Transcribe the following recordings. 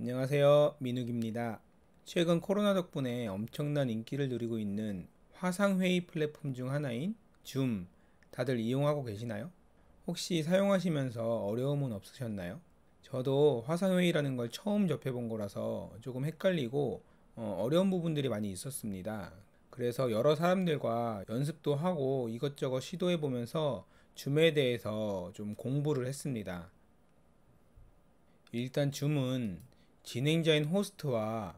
안녕하세요. 민욱입니다. 최근 코로나 덕분에 엄청난 인기를 누리고 있는 화상회의 플랫폼 중 하나인 줌 다들 이용하고 계시나요? 혹시 사용하시면서 어려움은 없으셨나요? 저도 화상회의라는 걸 처음 접해본 거라서 조금 헷갈리고 어, 어려운 부분들이 많이 있었습니다. 그래서 여러 사람들과 연습도 하고 이것저것 시도해보면서 줌에 대해서 좀 공부를 했습니다. 일단 줌은 진행자인 호스트와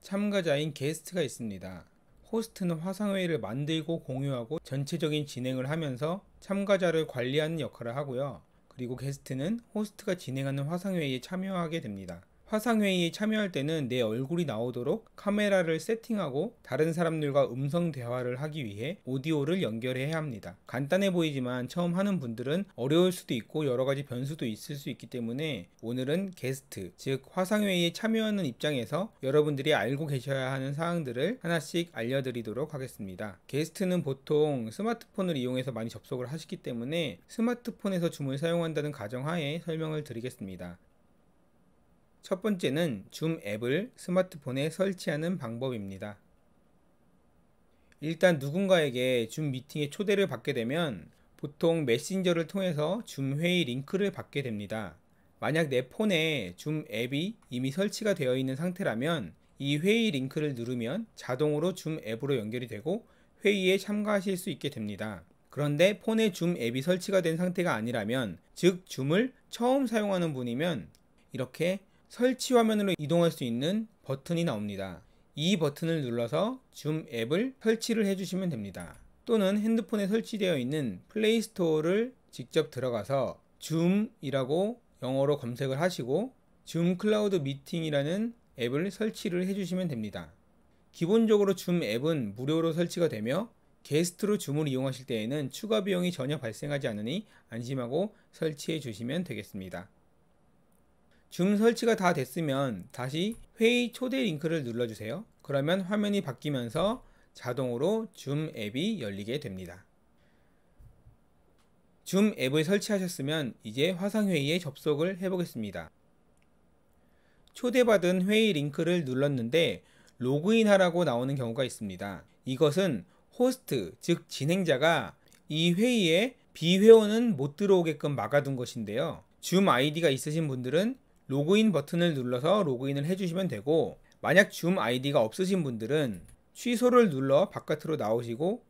참가자인 게스트가 있습니다. 호스트는 화상회의를 만들고 공유하고 전체적인 진행을 하면서 참가자를 관리하는 역할을 하고요. 그리고 게스트는 호스트가 진행하는 화상회의에 참여하게 됩니다. 화상회의에 참여할 때는 내 얼굴이 나오도록 카메라를 세팅하고 다른 사람들과 음성 대화를 하기 위해 오디오를 연결해야 합니다. 간단해 보이지만 처음 하는 분들은 어려울 수도 있고 여러 가지 변수도 있을 수 있기 때문에 오늘은 게스트, 즉 화상회의에 참여하는 입장에서 여러분들이 알고 계셔야 하는 사항들을 하나씩 알려드리도록 하겠습니다. 게스트는 보통 스마트폰을 이용해서 많이 접속을 하시기 때문에 스마트폰에서 줌을 사용한다는 가정하에 설명을 드리겠습니다. 첫 번째는 줌 앱을 스마트폰에 설치하는 방법입니다. 일단 누군가에게 줌 미팅에 초대를 받게 되면 보통 메신저를 통해서 줌 회의 링크를 받게 됩니다. 만약 내 폰에 줌 앱이 이미 설치가 되어 있는 상태라면 이 회의 링크를 누르면 자동으로 줌 앱으로 연결이 되고 회의에 참가하실 수 있게 됩니다. 그런데 폰에 줌 앱이 설치가 된 상태가 아니라면 즉 줌을 처음 사용하는 분이면 이렇게 설치 화면으로 이동할 수 있는 버튼이 나옵니다. 이 버튼을 눌러서 줌 앱을 설치를 해주시면 됩니다. 또는 핸드폰에 설치되어 있는 플레이스토어를 직접 들어가서 줌이라고 영어로 검색을 하시고 줌 클라우드 미팅이라는 앱을 설치를 해주시면 됩니다. 기본적으로 줌 앱은 무료로 설치가 되며 게스트로 줌을 이용하실 때에는 추가 비용이 전혀 발생하지 않으니 안심하고 설치해 주시면 되겠습니다. 줌 설치가 다 됐으면 다시 회의 초대 링크를 눌러주세요. 그러면 화면이 바뀌면서 자동으로 줌 앱이 열리게 됩니다. 줌 앱을 설치하셨으면 이제 화상회의에 접속을 해보겠습니다. 초대받은 회의 링크를 눌렀는데 로그인하라고 나오는 경우가 있습니다. 이것은 호스트, 즉 진행자가 이 회의에 비회원은 못 들어오게끔 막아둔 것인데요. 줌 아이디가 있으신 분들은 로그인 버튼을 눌러서 로그인을 해주시면 되고 만약 줌 아이디가 없으신 분들은 취소를 눌러 바깥으로 나오시고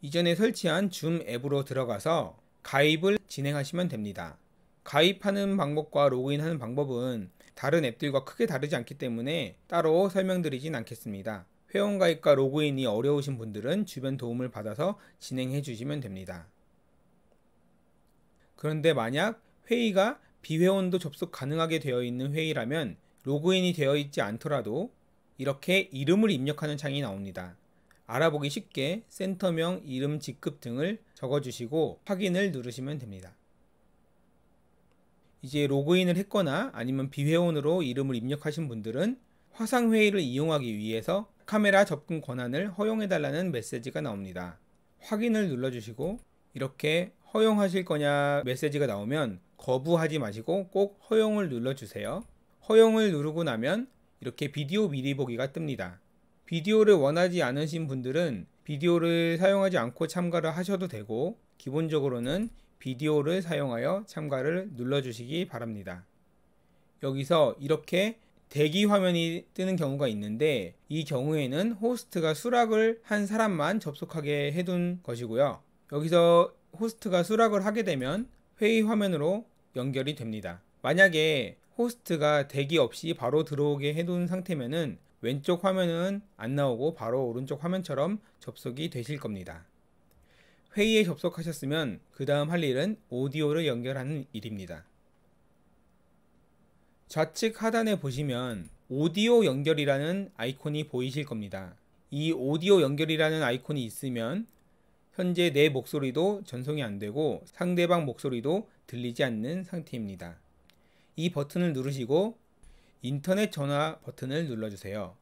이전에 설치한 줌 앱으로 들어가서 가입을 진행하시면 됩니다. 가입하는 방법과 로그인하는 방법은 다른 앱들과 크게 다르지 않기 때문에 따로 설명드리진 않겠습니다. 회원가입과 로그인이 어려우신 분들은 주변 도움을 받아서 진행해 주시면 됩니다. 그런데 만약 회의가 비회원도 접속 가능하게 되어 있는 회의라면 로그인이 되어 있지 않더라도 이렇게 이름을 입력하는 창이 나옵니다. 알아보기 쉽게 센터명, 이름, 직급 등을 적어주시고 확인을 누르시면 됩니다. 이제 로그인을 했거나 아니면 비회원으로 이름을 입력하신 분들은 화상회의를 이용하기 위해서 카메라 접근 권한을 허용해달라는 메시지가 나옵니다. 확인을 눌러주시고 이렇게 허용하실 거냐 메시지가 나오면 거부하지 마시고 꼭 허용을 눌러주세요. 허용을 누르고 나면 이렇게 비디오 미리 보기가 뜹니다. 비디오를 원하지 않으신 분들은 비디오를 사용하지 않고 참가를 하셔도 되고 기본적으로는 비디오를 사용하여 참가를 눌러주시기 바랍니다. 여기서 이렇게 대기 화면이 뜨는 경우가 있는데 이 경우에는 호스트가 수락을 한 사람만 접속하게 해 둔 것이고요. 여기서 호스트가 수락을 하게 되면 회의 화면으로 연결이 됩니다. 만약에 호스트가 대기 없이 바로 들어오게 해 둔 상태면은 왼쪽 화면은 안 나오고 바로 오른쪽 화면처럼 접속이 되실 겁니다. 회의에 접속하셨으면 그 다음 할 일은 오디오를 연결하는 일입니다. 좌측 하단에 보시면 오디오 연결이라는 아이콘이 보이실 겁니다. 이 오디오 연결이라는 아이콘이 있으면 현재 내 목소리도 전송이 안 되고 상대방 목소리도 들리지 않는 상태입니다. 이 버튼을 누르시고 인터넷 전화 버튼을 눌러주세요.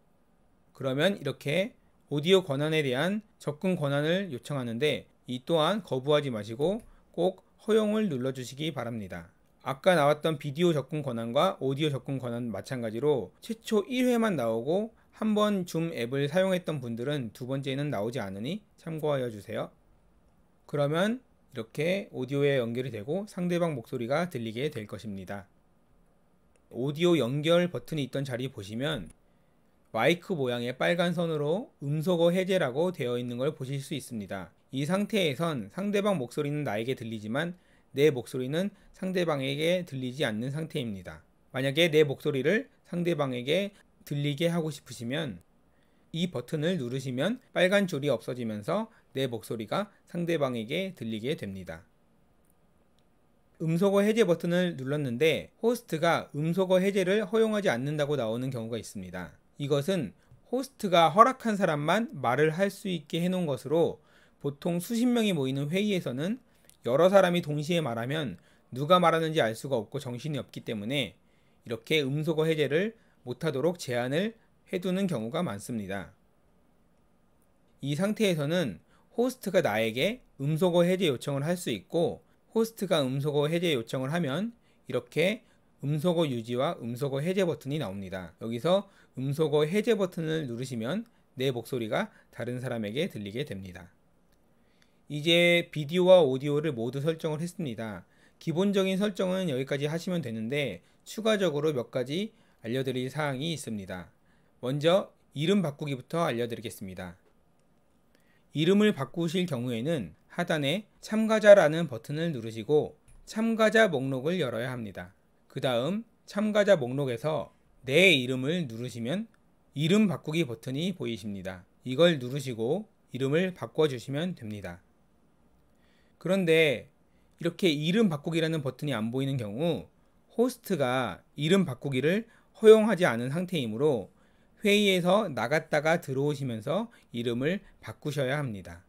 그러면 이렇게 오디오 권한에 대한 접근 권한을 요청하는데 이 또한 거부하지 마시고 꼭 허용을 눌러주시기 바랍니다. 아까 나왔던 비디오 접근 권한과 오디오 접근 권한 마찬가지로 최초 1회만 나오고 한번 줌 앱을 사용했던 분들은 두 번째는 나오지 않으니 참고하여 주세요. 그러면 이렇게 오디오에 연결이 되고 상대방 목소리가 들리게 될 것입니다. 오디오 연결 버튼이 있던 자리 보시면 마이크 모양의 빨간 선으로 음소거 해제라고 되어 있는 걸 보실 수 있습니다. 이 상태에선 상대방 목소리는 나에게 들리지만 내 목소리는 상대방에게 들리지 않는 상태입니다. 만약에 내 목소리를 상대방에게 들리게 하고 싶으시면 이 버튼을 누르시면 빨간 줄이 없어지면서 내 목소리가 상대방에게 들리게 됩니다. 음소거 해제 버튼을 눌렀는데 호스트가 음소거 해제를 허용하지 않는다고 나오는 경우가 있습니다. 이것은 호스트가 허락한 사람만 말을 할 수 있게 해놓은 것으로 보통 수십 명이 모이는 회의에서는 여러 사람이 동시에 말하면 누가 말하는지 알 수가 없고 정신이 없기 때문에 이렇게 음소거 해제를 못하도록 제한을 해두는 경우가 많습니다. 이 상태에서는 호스트가 나에게 음소거 해제 요청을 할 수 있고 호스트가 음소거 해제 요청을 하면 이렇게 음소거 유지와 음소거 해제 버튼이 나옵니다. 여기서 음소거 해제 버튼을 누르시면 내 목소리가 다른 사람에게 들리게 됩니다. 이제 비디오와 오디오를 모두 설정을 했습니다. 기본적인 설정은 여기까지 하시면 되는데 추가적으로 몇 가지 알려드릴 사항이 있습니다. 먼저 이름 바꾸기부터 알려드리겠습니다. 이름을 바꾸실 경우에는 하단에 참가자라는 버튼을 누르시고 참가자 목록을 열어야 합니다. 그 다음 참가자 목록에서 내 이름을 누르시면 이름 바꾸기 버튼이 보이십니다. 이걸 누르시고 이름을 바꿔주시면 됩니다. 그런데 이렇게 이름 바꾸기라는 버튼이 안 보이는 경우 호스트가 이름 바꾸기를 허용하지 않은 상태이므로 회의에서 나갔다가 들어오시면서 이름을 바꾸셔야 합니다.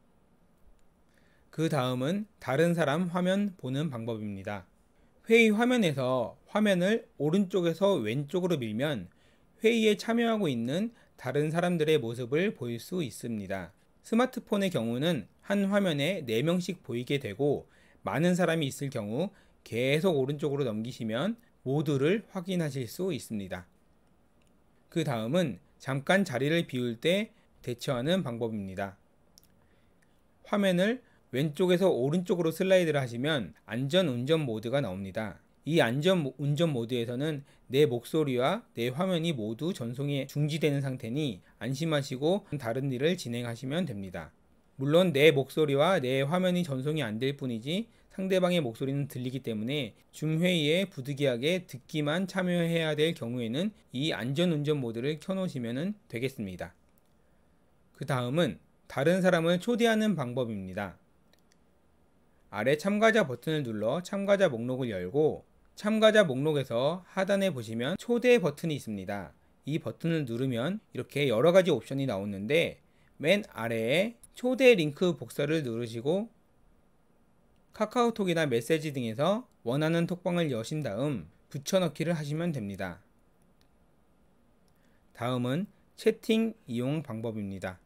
그 다음은 다른 사람 화면 보는 방법입니다. 회의 화면에서 화면을 오른쪽에서 왼쪽으로 밀면 회의에 참여하고 있는 다른 사람들의 모습을 볼 수 있습니다. 스마트폰의 경우는 한 화면에 4명씩 보이게 되고 많은 사람이 있을 경우 계속 오른쪽으로 넘기시면 모두를 확인하실 수 있습니다. 그 다음은 잠깐 자리를 비울 때 대처하는 방법입니다. 화면을 왼쪽에서 오른쪽으로 슬라이드를 하시면 안전 운전 모드가 나옵니다. 이 안전 운전 모드에서는 내 목소리와 내 화면이 모두 전송이 중지되는 상태니 안심하시고 다른 일을 진행하시면 됩니다. 물론 내 목소리와 내 화면이 전송이 안 될 뿐이지 상대방의 목소리는 들리기 때문에 줌회의에 부득이하게 듣기만 참여해야 될 경우에는 이 안전운전 모드를 켜놓으시면 되겠습니다. 그 다음은 다른 사람을 초대하는 방법입니다. 아래 참가자 버튼을 눌러 참가자 목록을 열고 참가자 목록에서 하단에 보시면 초대 버튼이 있습니다. 이 버튼을 누르면 이렇게 여러가지 옵션이 나오는데 맨 아래에 초대 링크 복사를 누르시고 카카오톡이나 메시지 등에서 원하는 톡방을 여신 다음 붙여넣기를 하시면 됩니다. 다음은 채팅 이용 방법입니다.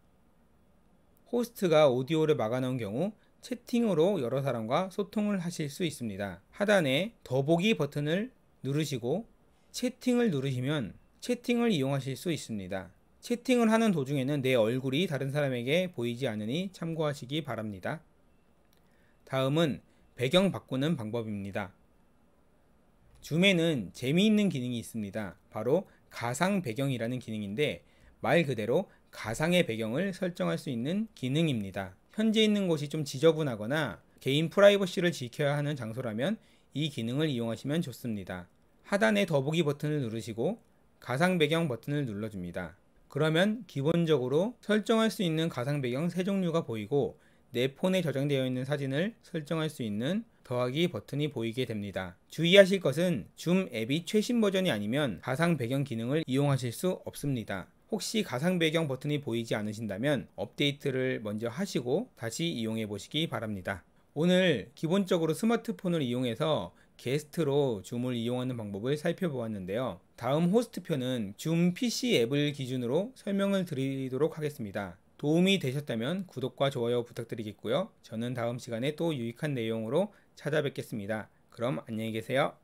호스트가 오디오를 막아놓은 경우 채팅으로 여러 사람과 소통을 하실 수 있습니다. 하단에 더보기 버튼을 누르시고 채팅을 누르시면 채팅을 이용하실 수 있습니다. 채팅을 하는 도중에는 내 얼굴이 다른 사람에게 보이지 않으니 참고하시기 바랍니다. 다음은 배경 바꾸는 방법입니다. 줌에는 재미있는 기능이 있습니다. 바로 가상 배경이라는 기능인데 말 그대로 가상의 배경을 설정할 수 있는 기능입니다. 현재 있는 곳이 좀 지저분하거나 개인 프라이버시를 지켜야 하는 장소라면 이 기능을 이용하시면 좋습니다. 하단의 더보기 버튼을 누르시고 가상 배경 버튼을 눌러줍니다. 그러면 기본적으로 설정할 수 있는 가상 배경 세 종류가 보이고 내 폰에 저장되어 있는 사진을 설정할 수 있는 더하기 버튼이 보이게 됩니다. 주의하실 것은 줌 앱이 최신 버전이 아니면 가상 배경 기능을 이용하실 수 없습니다. 혹시 가상 배경 버튼이 보이지 않으신다면 업데이트를 먼저 하시고 다시 이용해 보시기 바랍니다. 오늘 기본적으로 스마트폰을 이용해서 게스트로 줌을 이용하는 방법을 살펴보았는데요. 다음 호스트표는 줌 PC 앱을 기준으로 설명을 드리도록 하겠습니다. 도움이 되셨다면 구독과 좋아요 부탁드리겠고요. 저는 다음 시간에 또 유익한 내용으로 찾아뵙겠습니다. 그럼 안녕히 계세요.